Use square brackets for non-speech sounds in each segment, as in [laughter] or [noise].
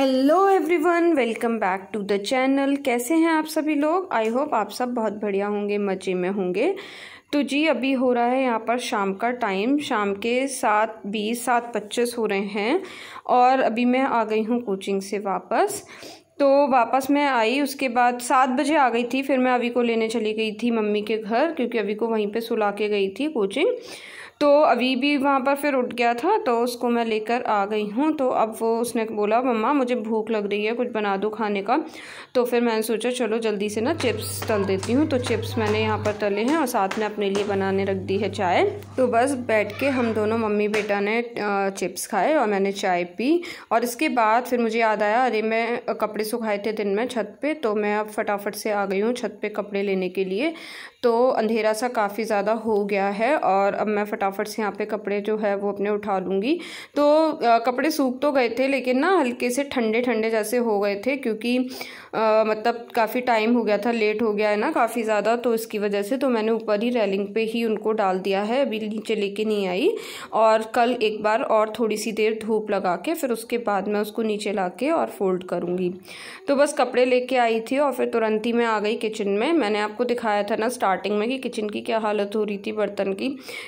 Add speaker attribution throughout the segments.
Speaker 1: hello everyone welcome back to the channel कैसे हैं आप सभी लोग आई होप आप सब बहुत बढ़िया होंगे मज़े में होंगे तो जी अभी हो रहा है यहाँ पर शाम का टाइम शाम के सात बीस सात पच्चीस हो रहे हैं और अभी मैं आ गई हूँ कोचिंग से वापस तो वापस मैं आई उसके बाद सात बजे आ गई थी फिर मैं अभी को लेने चली गई थी मम्मी के घर क्योंकि अभी को वहीं पे सुला के गई थी कोचिंग तो अभी भी वहाँ पर फिर उठ गया था तो उसको मैं लेकर आ गई हूँ तो अब वो उसने बोला मम्मा मुझे भूख लग रही है कुछ बना दो खाने का तो फिर मैंने सोचा चलो जल्दी से ना चिप्स तल देती हूँ तो चिप्स मैंने यहाँ पर तले हैं और साथ में अपने लिए बनाने रख दी है चाय तो बस बैठ के हम दोनों मम्मी बेटा ने चिप्स खाए और मैंने चाय पी और इसके बाद फिर मुझे याद आया अरे मैं कपड़े सुखाए थे दिन में छत पे तो मैं अब फटाफट से आ गई हूँ छत पे कपड़े लेने के लिए तो अंधेरा सा काफ़ी ज़्यादा हो गया है और अब मैं फटाफट से यहाँ पे कपड़े जो है वो अपने उठा लूँगी तो आ, कपड़े सूख तो गए थे लेकिन ना हल्के से ठंडे ठंडे जैसे हो गए थे क्योंकि आ, मतलब काफ़ी टाइम हो गया था लेट हो गया है ना काफ़ी ज़्यादा तो इसकी वजह से तो मैंने ऊपर ही रेलिंग पे ही उनको डाल दिया है अभी नीचे लेके नहीं आई और कल एक बार और थोड़ी सी देर धूप लगा के फिर उसके बाद मैं उसको नीचे ला के और फोल्ड करूँगी तो बस कपड़े लेके आई थी और फिर तुरंत ही मैं आ गई किचन में मैंने आपको दिखाया था ना स्टार्ट स्टार्टिंग में कि किचन की क्या हालत हो रही थी बर्तन की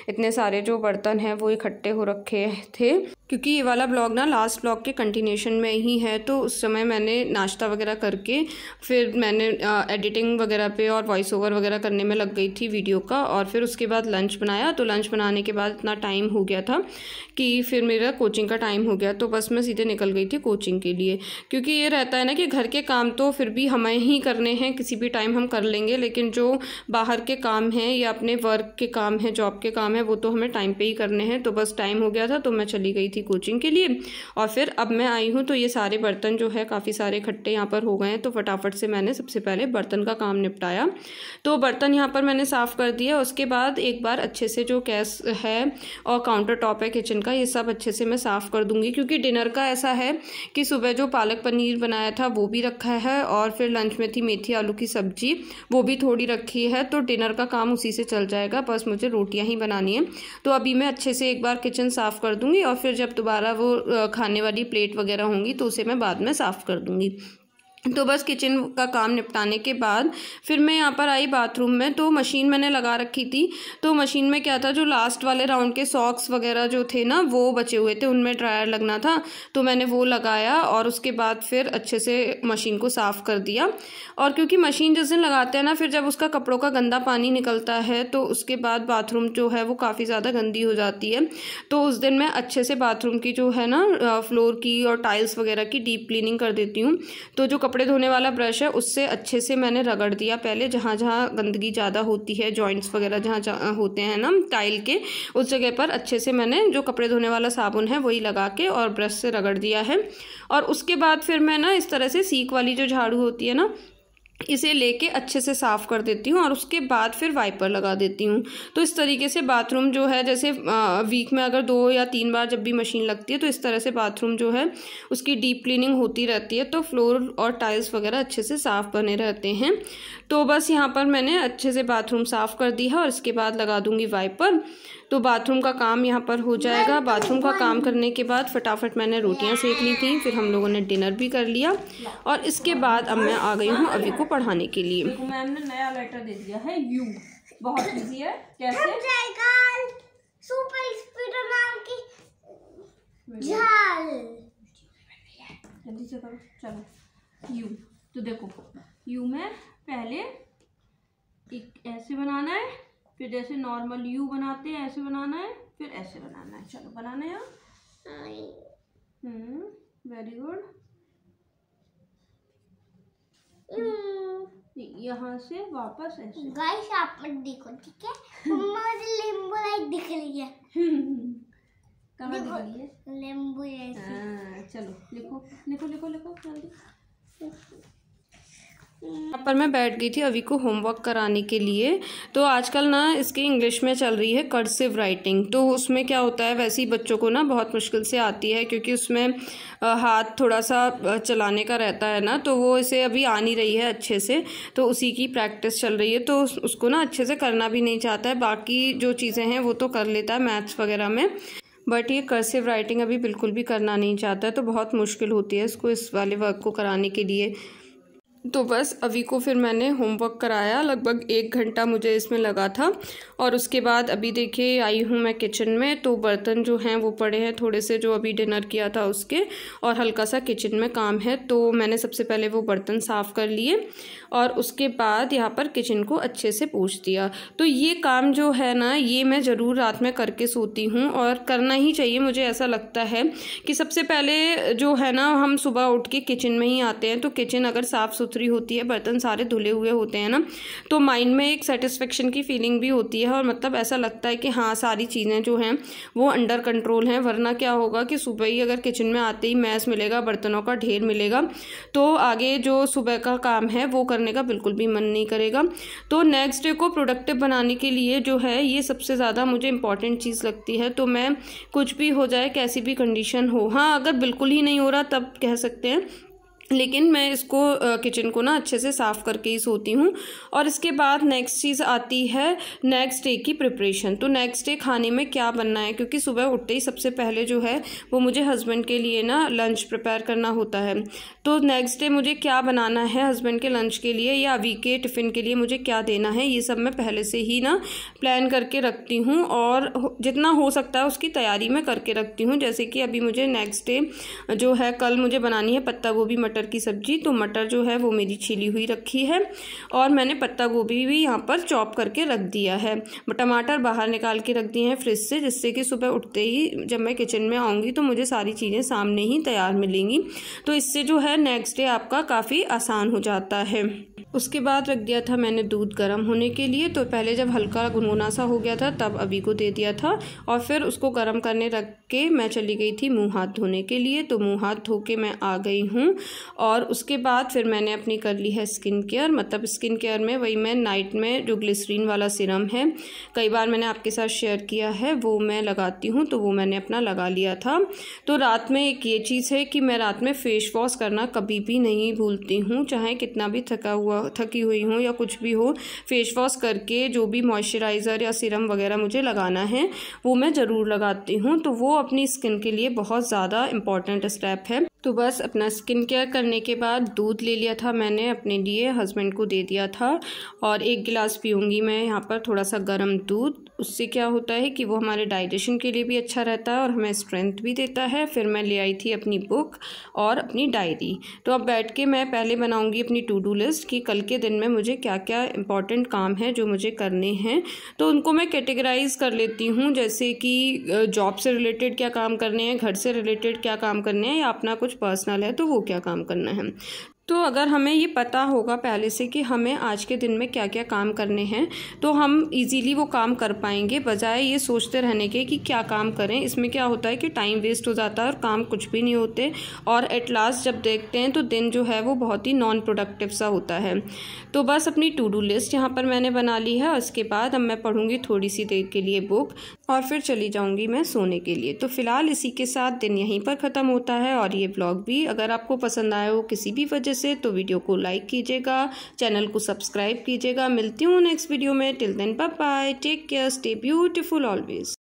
Speaker 1: इतने सारे जो बर्तन हैं वो इकट्ठे हो रखे थे क्योंकि ये वाला ब्लॉग ना लास्ट ब्लॉग के कंटिन्यूशन में ही है तो उस समय मैंने नाश्ता वगैरह करके फिर मैंने एडिटिंग वगैरह पे और वॉइस ओवर वगैरह करने में लग गई थी वीडियो का और फिर उसके बाद लंच बनाया तो लंच बनाने के बाद इतना टाइम हो गया था कि फिर मेरा कोचिंग का टाइम हो गया तो बस मैं सीधे निकल गई थी कोचिंग के लिए क्योंकि ये रहता है ना कि घर के काम तो फिर भी हमें ही करने हैं किसी भी टाइम हम कर लेंगे लेकिन जो बाहर के काम हैं या अपने वर्क के काम हैं जॉब के काम है वो तो हमें टाइम पर ही करने हैं तो बस टाइम हो गया था तो मैं चली गई थी कोचिंग के लिए और फिर अब मैं आई हूँ तो ये सारे बर्तन जो है काफ़ी सारे इकट्ठे यहाँ पर हो गए हैं तो फटाफट से मैंने सबसे पहले बर्तन का काम निपटाया तो बर्तन यहाँ पर मैंने साफ़ कर दिया उसके बाद एक बार अच्छे से जो गैस है और काउंटर टॉप है किचन का ये सब अच्छे से मैं साफ़ कर दूँगी क्योंकि डिनर का ऐसा है कि सुबह जो पालक पनीर बनाया था वो भी रखा है और फिर लंच में थी मेथी आलू की सब्जी वो भी थोड़ी रखी है तो डिनर का काम उसी से चल जाएगा बस मुझे रोटियां ही बनानी है तो अभी मैं अच्छे से एक बार किचन साफ़ कर दूंगी और फिर जब दोबारा वो खाने वाली प्लेट वगैरह होंगी तो उसे मैं बाद में साफ़ कर दूँगी तो बस किचन का काम निपटाने के बाद फिर मैं यहाँ पर आई बाथरूम में तो मशीन मैंने लगा रखी थी तो मशीन में क्या था जो लास्ट वाले राउंड के सॉक्स वगैरह जो थे ना वो बचे हुए थे उनमें ड्रायर लगना था तो मैंने वो लगाया और उसके बाद फिर अच्छे से मशीन को साफ़ कर दिया और क्योंकि मशीन जिस दिन लगाते हैं ना फिर जब उसका कपड़ों का गंदा पानी निकलता है तो उसके बाद बाथरूम जो है वो काफ़ी ज़्यादा गंदी हो जाती है तो उस दिन मैं अच्छे से बाथरूम की जो है ना फ्लोर की और टाइल्स वगैरह की डीप क्लिनिंग कर देती हूँ तो जो कपड़े धोने वाला ब्रश है उससे अच्छे से मैंने रगड़ दिया पहले जहाँ जहाँ गंदगी ज़्यादा होती है जॉइंट्स वगैरह जहाँ होते हैं ना टाइल के उस जगह पर अच्छे से मैंने जो कपड़े धोने वाला साबुन है वही लगा के और ब्रश से रगड़ दिया है और उसके बाद फिर मैं ना इस तरह से सीख वाली जो झाड़ू होती है ना इसे लेके अच्छे से साफ़ कर देती हूँ और उसके बाद फिर वाइपर लगा देती हूँ तो इस तरीके से बाथरूम जो है जैसे वीक में अगर दो या तीन बार जब भी मशीन लगती है तो इस तरह से बाथरूम जो है उसकी डीप क्लीनिंग होती रहती है तो फ्लोर और टाइल्स वगैरह अच्छे से साफ़ बने रहते हैं तो बस यहाँ पर मैंने अच्छे से बाथरूम साफ़ कर दी है और इसके बाद लगा दूँगी वाइपर तो बाथरूम का काम यहाँ पर हो जाएगा बाथरूम का काम करने के बाद फटाफट मैंने रोटियाँ सेक ली थी फिर हम लोगों ने डिनर भी कर लिया और इसके बाद अब मैं आ गई हूँ अभी को पढ़ाने के लिए मैम ने नया लेटर दे दिया है यू बहुत है कैसे सुपर स्पीड नाम की झाल जल्दी से करो चलो यू तो देखो यू में पहले एक ऐसे बनाना है फिर जैसे नॉर्मल यू बनाते हैं ऐसे बनाना है फिर ऐसे बनाना है चलो बनाना है वेरी गुड यहाँ से वापस ऐसे गाइस आप मत देखो ठीक है [laughs] मुझे लेम्बो लाइट दिख रही है कहाँ दिख रही है लिंबू ऐसे हाँ, चलो लिखो लिखो लिखो लिखो जल्दी यहाँ पर मैं बैठ गई थी अभी को होमवर्क कराने के लिए तो आजकल ना इसके इंग्लिश में चल रही है कर्सिव राइटिंग तो उसमें क्या होता है वैसे ही बच्चों को ना बहुत मुश्किल से आती है क्योंकि उसमें हाथ थोड़ा सा चलाने का रहता है ना तो वो इसे अभी आ नहीं रही है अच्छे से तो उसी की प्रैक्टिस चल रही है तो उसको ना अच्छे से करना भी नहीं चाहता है बाकी जो चीज़ें हैं वो तो कर लेता है मैथ्स वगैरह में बट ये कर्सिव राइटिंग अभी बिल्कुल भी करना नहीं चाहता है तो बहुत मुश्किल होती है इसको इस वाले वर्क को कराने के लिए तो बस अभी को फिर मैंने होमवर्क कराया लगभग एक घंटा मुझे इसमें लगा था और उसके बाद अभी देखिए आई हूँ मैं किचन में तो बर्तन जो हैं वो पड़े हैं थोड़े से जो अभी डिनर किया था उसके और हल्का सा किचन में काम है तो मैंने सबसे पहले वो बर्तन साफ़ कर लिए और उसके बाद यहाँ पर किचन को अच्छे से पूछ दिया तो ये काम जो है ना ये मैं ज़रूर रात में करके सोती हूँ और करना ही चाहिए मुझे ऐसा लगता है कि सबसे पहले जो है ना हम सुबह उठ के किचन में ही आते हैं तो किचन अगर साफ़ सुथरी होती है बर्तन सारे धुले हुए होते हैं ना तो माइंड में एक सेटिस्फेक्शन की फीलिंग भी होती है और मतलब ऐसा लगता है कि हाँ सारी चीज़ें जो हैं वो अंडर कंट्रोल हैं वरना क्या होगा कि सुबह ही अगर किचन में आते ही मैस मिलेगा बर्तनों का ढेर मिलेगा तो आगे जो सुबह का काम है वो करने का बिल्कुल भी मन नहीं करेगा तो नेक्स्ट डे को प्रोडक्टिव बनाने के लिए जो है ये सबसे ज़्यादा मुझे इंपॉर्टेंट चीज़ लगती है तो मैं कुछ भी हो जाए कैसी भी कंडीशन हो हाँ अगर बिल्कुल ही नहीं हो रहा तब कह सकते हैं लेकिन मैं इसको किचन को ना अच्छे से साफ़ करके ही सोती हूँ और इसके बाद नेक्स्ट चीज़ आती है नेक्स्ट डे की प्रिपरेशन तो नेक्स्ट डे खाने में क्या बनना है क्योंकि सुबह उठते ही सबसे पहले जो है वो मुझे हस्बैंड के लिए ना लंच प्रिपेयर करना होता है तो नेक्स्ट डे मुझे क्या बनाना है हस्बैंड के लंच के लिए या अभी के टिफ़िन के लिए मुझे क्या देना है ये सब मैं पहले से ही ना प्लान करके रखती हूँ और जितना हो सकता है उसकी तैयारी मैं करके रखती हूँ जैसे कि अभी मुझे नेक्स्ट डे जो है कल मुझे बनानी है पत्ता गोभी मटर की सब्जी तो मटर जो है वो मेरी छिली हुई रखी है और मैंने पत्ता गोभी भी यहाँ पर चॉप करके रख दिया है टमाटर बाहर निकाल के रख दिए हैं फ्रिज से जिससे कि सुबह उठते ही जब मैं किचन में आऊँगी तो मुझे सारी चीज़ें सामने ही तैयार मिलेंगी तो इससे जो है नेक्स्ट डे आपका काफ़ी आसान हो जाता है उसके बाद रख दिया था मैंने दूध गर्म होने के लिए तो पहले जब हल्का गुनगुना सा हो गया था तब अभी को दे दिया था और फिर उसको गर्म करने रख के मैं चली गई थी मुंह हाथ धोने के लिए तो मुंह हाथ धो के मैं आ गई हूँ और उसके बाद फिर मैंने अपनी कर ली है स्किन केयर मतलब स्किन केयर में वही मैं नाइट में जो ग्लिसरीन वाला सिरम है कई बार मैंने आपके साथ शेयर किया है वो मैं लगाती हूँ तो वो मैंने अपना लगा लिया था तो रात में एक ये चीज़ है कि मैं रात में फेस वॉश करना कभी भी नहीं भूलती हूँ चाहे कितना भी थका हुआ थकी हुई हूँ या कुछ भी हो फेस वॉश करके जो भी मॉइस्चराइज़र या सिरम वगैरह मुझे लगाना है वो मैं ज़रूर लगाती हूँ तो वो अपनी स्किन के लिए बहुत ज़्यादा इम्पॉर्टेंट स्टेप है तो बस अपना स्किन केयर करने के बाद दूध ले लिया था मैंने अपने लिए हस्बैंड को दे दिया था और एक गिलास पीऊँगी मैं यहाँ पर थोड़ा सा गर्म दूध उससे क्या होता है कि वो हमारे डाइजेशन के लिए भी अच्छा रहता है और हमें स्ट्रेंथ भी देता है फिर मैं ले आई थी अपनी बुक और अपनी डायरी तो अब बैठ के मैं पहले बनाऊँगी अपनी टू डू लिस्ट कि कल के दिन में मुझे क्या क्या इंपॉर्टेंट काम है जो मुझे करने हैं तो उनको मैं कैटेगराइज कर लेती हूँ जैसे कि जॉब से रिलेटेड क्या काम करने हैं घर से रिलेटेड क्या काम करने हैं या अपना कुछ कुछ पर्सनल है तो वो क्या काम करना है तो अगर हमें ये पता होगा पहले से कि हमें आज के दिन में क्या क्या काम करने हैं तो हम इजीली वो काम कर पाएंगे बजाय ये सोचते रहने के कि क्या काम करें इसमें क्या होता है कि टाइम वेस्ट हो जाता है और काम कुछ भी नहीं होते और एट लास्ट जब देखते हैं तो दिन जो है वो बहुत ही नॉन प्रोडक्टिव सा होता है तो बस अपनी टू डू लिस्ट यहाँ पर मैंने बना ली है उसके बाद अब मैं पढ़ूँगी थोड़ी सी देर के लिए बुक और फिर चली जाऊँगी मैं सोने के लिए तो फ़िलहाल इसी के साथ दिन यहीं पर ख़त्म होता है और ये ब्लॉग भी अगर आपको पसंद आया हो किसी भी वजह से तो वीडियो को लाइक कीजिएगा चैनल को सब्सक्राइब कीजिएगा मिलती हूँ नेक्स्ट वीडियो में till then bye take care stay beautiful always